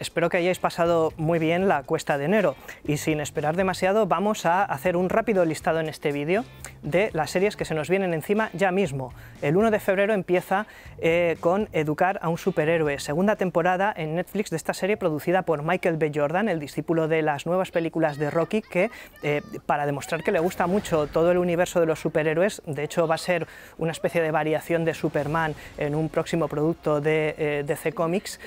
espero que hayáis pasado muy bien la cuesta de enero y sin esperar demasiado vamos a hacer un rápido listado en este vídeo de las series que se nos vienen encima ya mismo. El 1 de febrero empieza eh, con Educar a un superhéroe, segunda temporada en Netflix de esta serie producida por Michael B. Jordan, el discípulo de las nuevas películas de Rocky, que eh, para demostrar que le gusta mucho todo el universo de los superhéroes, de hecho va a ser una especie de variación de Superman en un próximo producto de eh, DC Comics,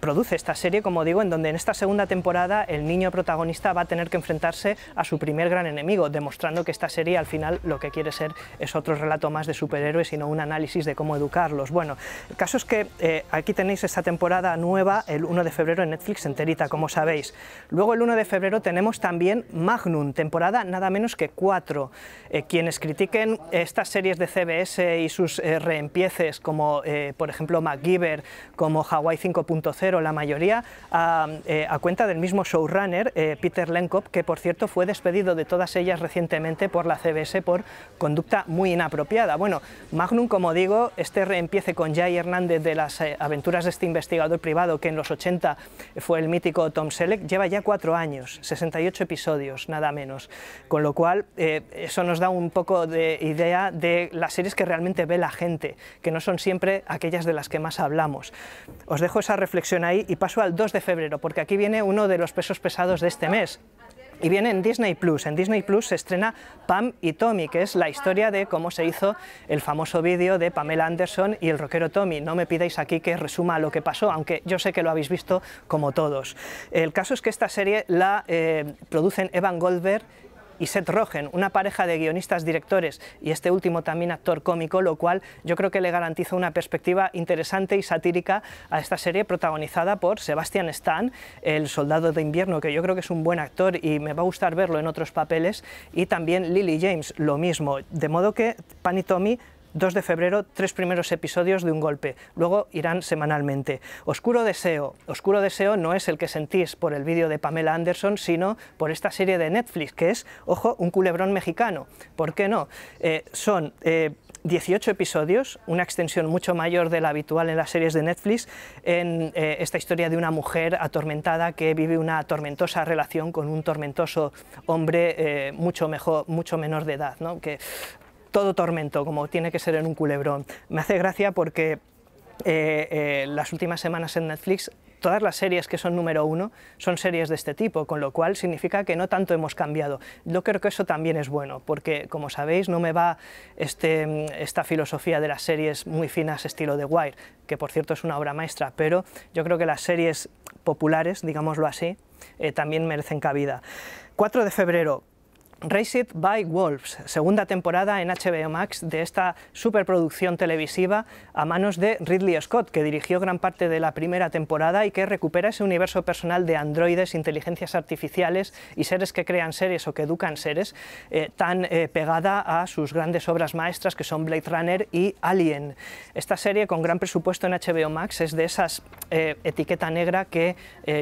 produce esta serie, como digo, en donde en esta segunda temporada el niño protagonista va a tener que enfrentarse a su primer gran enemigo, demostrando que esta serie al final lo que quiere ser es otro relato más de superhéroes, sino un análisis de cómo educarlos. Bueno, el caso es que eh, aquí tenéis esta temporada nueva, el 1 de febrero en Netflix enterita, como sabéis. Luego el 1 de febrero tenemos también Magnum, temporada nada menos que 4. Eh, quienes critiquen estas series de CBS y sus eh, reempieces, como por ejemplo MacGyver, como Hawaii 5.0, la mayoría a, a, cuenta del mismo showrunner, Peter Lenkop, que por cierto fue despedido de todas ellas recientemente por la CBS por conducta muy inapropiada. Bueno, Magnum, como digo, este reempiece con Jay Hernández de las eh, aventuras de este investigador privado que en los 80 fue el mítico Tom Selleck, lleva ya cuatro años, 68 episodios, nada menos. Con lo cual, eh, eso nos da un poco de idea de las series que realmente ve la gente, que no son siempre aquellas de las que más hablamos. Os dejo esa reflexión ahí y paso al 2 de febrero, porque aquí viene uno de los pesos pesados de este mes, y viene en Disney Plus. En Disney Plus se estrena Pam y Tommy, que es la historia de cómo se hizo el famoso vídeo de Pamela Anderson y el rockero Tommy. No me pidáis aquí que resuma lo que pasó, aunque yo sé que lo habéis visto como todos. El caso es que esta serie la eh, producen Evan Goldberg y Seth Rogen, una pareja de guionistas, directores y este último también actor cómico, lo cual yo creo que le garantiza una perspectiva interesante y satírica a esta serie protagonizada por Sebastian Stan, el soldado de invierno, que yo creo que es un buen actor y me va a gustar verlo en otros papeles, y también Lily James, lo mismo. De modo que Pan y Tommy 2 de febrero, tres primeros episodios de un golpe, luego irán semanalmente. Oscuro Deseo. Oscuro Deseo no es el que sentís por el vídeo de Pamela Anderson, sino por esta serie de Netflix, que es, ojo, un culebrón mexicano. ¿Por qué no? Eh, son... 18 eh, episodios, una extensión mucho mayor de la habitual en las series de Netflix, en eh, esta historia de una mujer atormentada que vive una tormentosa relación con un tormentoso hombre mucho, mejor, mucho menor de edad, ¿no? todo tormento, como tiene que ser en un culebrón. Me hace gracia porque eh, eh, las últimas semanas en Netflix todas las series que son número uno son series de este tipo, con lo cual significa que no tanto hemos cambiado. Yo creo que eso también es bueno, porque como sabéis no me va este, esta filosofía de las series muy finas estilo The Wire, que por cierto es una obra maestra, pero yo creo que las series populares, digámoslo así, eh, también merecen cabida. 4 de febrero, Race by Wolves, segunda temporada en HBO Max de esta superproducción televisiva a manos de Ridley Scott, que dirigió gran parte de la primera temporada y que recupera ese universo personal de androides, inteligencias artificiales y seres que crean series o que educan seres, eh, tan eh, pegada a sus grandes obras maestras que son Blade Runner y Alien. Esta serie con gran presupuesto en HBO Max es de esas eh, etiqueta negra que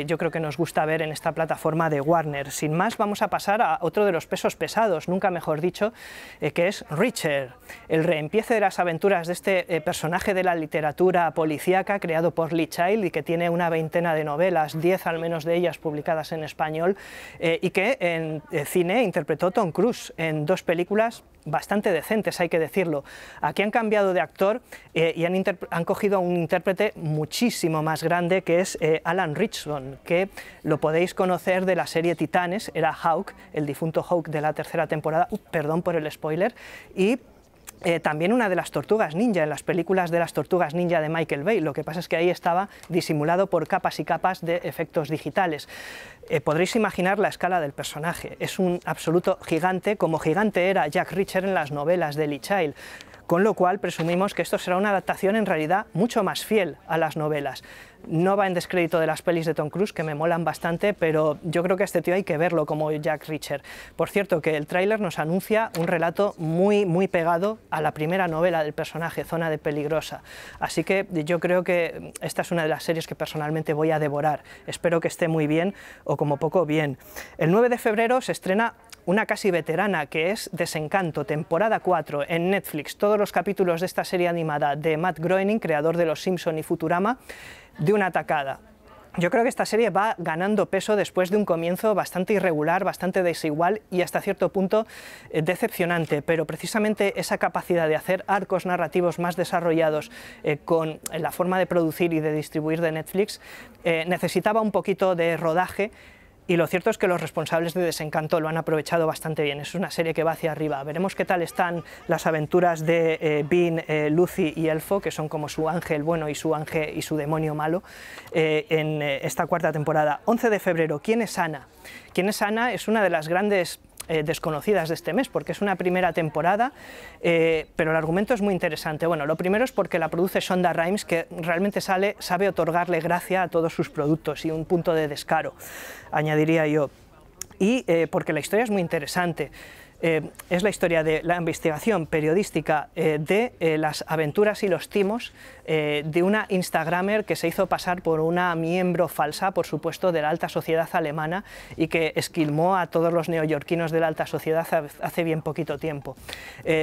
yo creo que nos gusta ver en esta plataforma de Warner. Sin más, vamos a pasar a otro de los pesos pesados, nunca mejor dicho, eh, que es Richard, el reempiece de las aventuras de este eh, personaje de la literatura policíaca creado por Lee Child y que tiene una veintena de novelas, diez al menos de ellas publicadas en español, eh, y que en cine interpretó Tom Cruise en dos películas bastante decentes, hay que decirlo. Aquí han cambiado de actor eh, y han, han, cogido a un intérprete muchísimo más grande que es eh, Alan Richson, que lo podéis conocer de la serie Titanes, era Hawk, el difunto Hawk de la tercera temporada, perdón por el spoiler, y eh, también una de las tortugas ninja, en las películas de las tortugas ninja de Michael Bay. Lo que pasa es que ahí estaba disimulado por capas y capas de efectos digitales. Eh, podréis imaginar la escala del personaje. Es un absoluto gigante, como gigante era Jack Richard en las novelas de Lee Child con lo cual presumimos que esto será una adaptación en realidad mucho más fiel a las novelas. No va en descrédito de las pelis de Tom Cruise, que me molan bastante, pero yo creo que a este tío hay que verlo como Jack richard Por cierto, que el tráiler nos anuncia un relato muy, muy pegado a la primera novela del personaje, Zona de Peligrosa. Así que yo creo que esta es una de las series que personalmente voy a devorar. Espero que esté muy bien o como poco bien. El 9 de febrero se estrena una casi veterana que es Desencanto, temporada 4 en Netflix. Todos los capítulos de esta serie animada de Matt Groening, creador de Los Simpson y Futurama, de una atacada. Yo creo que esta serie va ganando peso después de un comienzo bastante irregular, bastante desigual y hasta cierto punto eh, decepcionante, pero precisamente esa capacidad de hacer arcos narrativos más desarrollados eh, con la forma de producir y de distribuir de Netflix eh, necesitaba un poquito de rodaje y lo cierto es que los responsables de Desencanto lo han aprovechado bastante bien. Es una serie que va hacia arriba. Veremos qué tal están las aventuras de eh, Bean, eh, Lucy y Elfo, que son como su ángel bueno y su ángel y su demonio malo, eh, en esta cuarta temporada. 11 de febrero, ¿quién es Ana? ¿Quién es Ana? Es una de las grandes eh, desconocidas de este mes, porque es una primera temporada, eh, pero el argumento es muy interesante. Bueno, lo primero es porque la produce Sonda Rhimes, que realmente sale, sabe otorgarle gracia a todos sus productos y un punto de descaro, añadiría yo. Y eh, porque la historia es muy interesante. Eh, es la historia de la investigación periodística eh, de eh, las aventuras y los timos de una Instagramer que se hizo pasar por una miembro falsa, por supuesto, de la alta sociedad alemana y que esquilmó a todos los neoyorquinos de la alta sociedad hace bien poquito tiempo.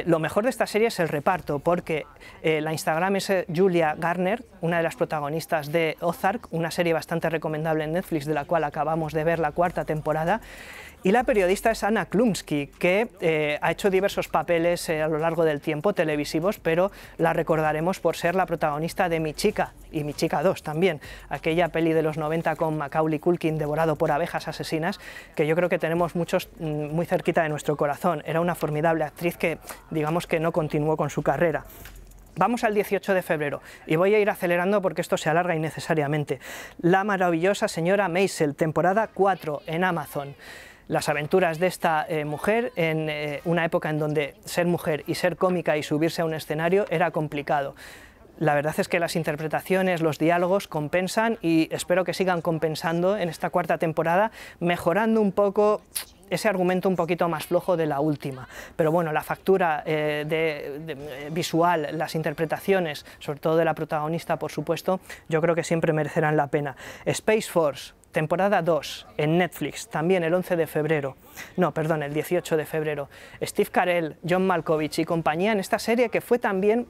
lo mejor de esta serie es el reparto, porque la Instagram es Julia Garner, una de las protagonistas de Ozark, una serie bastante recomendable en Netflix, de la cual acabamos de ver la cuarta temporada, y la periodista es Anna Klumsky, que eh, ha hecho diversos papeles eh, a lo largo del tiempo televisivos, pero la recordaremos por ser la protagonista de Mi Chica y Mi Chica 2 también, aquella peli de los 90 con Macaulay Culkin devorado por abejas asesinas, que yo creo que tenemos muchos mm, muy cerquita de nuestro corazón. Era una formidable actriz que digamos que no continuó con su carrera. Vamos al 18 de febrero y voy a ir acelerando porque esto se alarga innecesariamente. La maravillosa señora Maisel, temporada 4 en Amazon las aventuras de esta eh, mujer en eh, una época en donde ser mujer y ser cómica y subirse a un escenario era complicado. La verdad es que las interpretaciones, los diálogos compensan y espero que sigan compensando en esta cuarta temporada, mejorando un poco ese argumento un poquito más flojo de la última. Pero bueno, la factura eh, visual, las interpretaciones, sobre todo de la protagonista, por supuesto, yo creo que siempre merecerán la pena. Space Force, temporada 2 en Netflix, también el 11 de febrero, no, perdón, el 18 de febrero. Steve Carell, John Malkovich y compañía en esta serie que fue también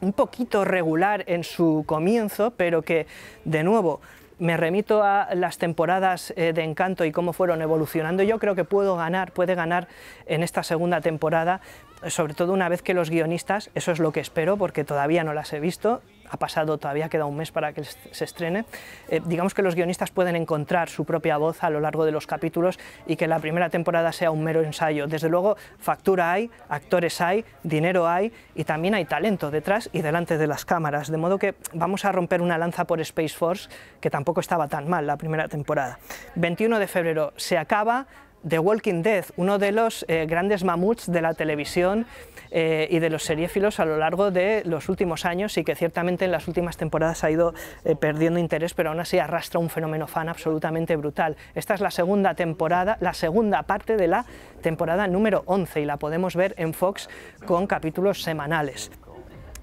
un poquito regular en su comienzo, pero que, de nuevo, me remito a las temporadas eh, de Encanto y cómo fueron evolucionando. Yo creo que puedo ganar, puede ganar en esta segunda temporada, sobre todo una vez que los guionistas, eso es lo que espero porque todavía no las he visto, ha pasado, todavía queda un mes para que se estrene, eh, digamos que los guionistas pueden encontrar su propia voz a lo largo de los capítulos y que la primera temporada sea un mero ensayo. Desde luego, factura hay, actores hay, dinero hay y también hay talento detrás y delante de las cámaras, de modo que vamos a romper una lanza por Space Force que tampoco estaba tan mal la primera temporada. 21 de febrero se acaba, The Walking Dead, uno de los eh, grandes mamuts de la televisión eh, y de los seriéfilos a lo largo de los últimos años y que ciertamente en las últimas temporadas ha ido eh, perdiendo interés, pero aún así arrastra un fenómeno fan absolutamente brutal. Esta es la segunda temporada, la segunda parte de la temporada número 11 y la podemos ver en Fox con capítulos semanales.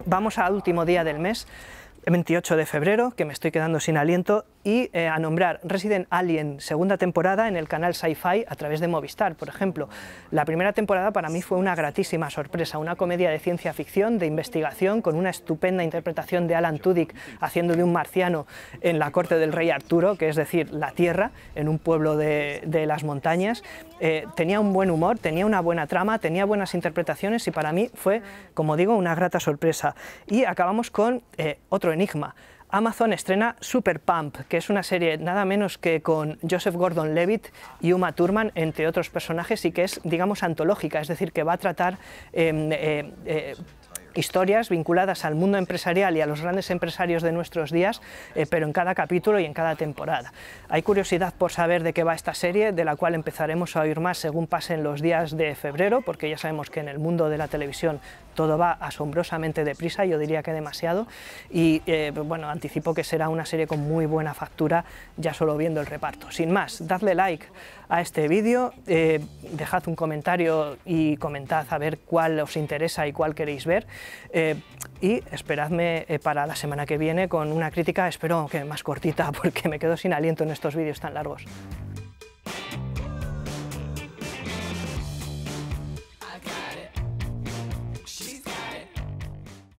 Vamos al último día del mes, 28 de febrero, que me estoy quedando sin aliento, y eh, a nombrar Resident Alien segunda temporada en el canal Sci-Fi a través de Movistar, por ejemplo. La primera temporada para mí fue una gratísima sorpresa, una comedia de ciencia ficción, de investigación, con una estupenda interpretación de Alan Tudyk haciendo de un marciano en la corte del rey Arturo, que es decir, la tierra, en un pueblo de, las montañas. Eh, tenía un buen humor, tenía una buena trama, tenía buenas interpretaciones y para mí fue, como digo, una grata sorpresa. Y acabamos con eh, otro enigma. Amazon estrena Super Pump, que es una serie nada menos que con Joseph Gordon-Levitt y Uma Thurman, entre otros personajes, y que es, digamos, antológica, es decir, que va a tratar em, eh, eh, historias vinculadas al mundo empresarial y a los grandes empresarios de nuestros días, eh, pero en cada capítulo y en cada temporada. Hay curiosidad por saber de qué va esta serie, de la cual empezaremos a oír más según pasen los días de febrero, porque ya sabemos que en el mundo de la televisión todo va asombrosamente deprisa, yo diría que demasiado, y eh, bueno, anticipo que será una serie con muy buena factura ya solo viendo el reparto. Sin más, dadle like a este vídeo, eh, dejad un comentario y comentad a ver cuál os interesa y cuál queréis ver, eh, y esperadme eh, para la semana que viene con una crítica, espero que más cortita, porque me quedo sin aliento en estos vídeos tan largos.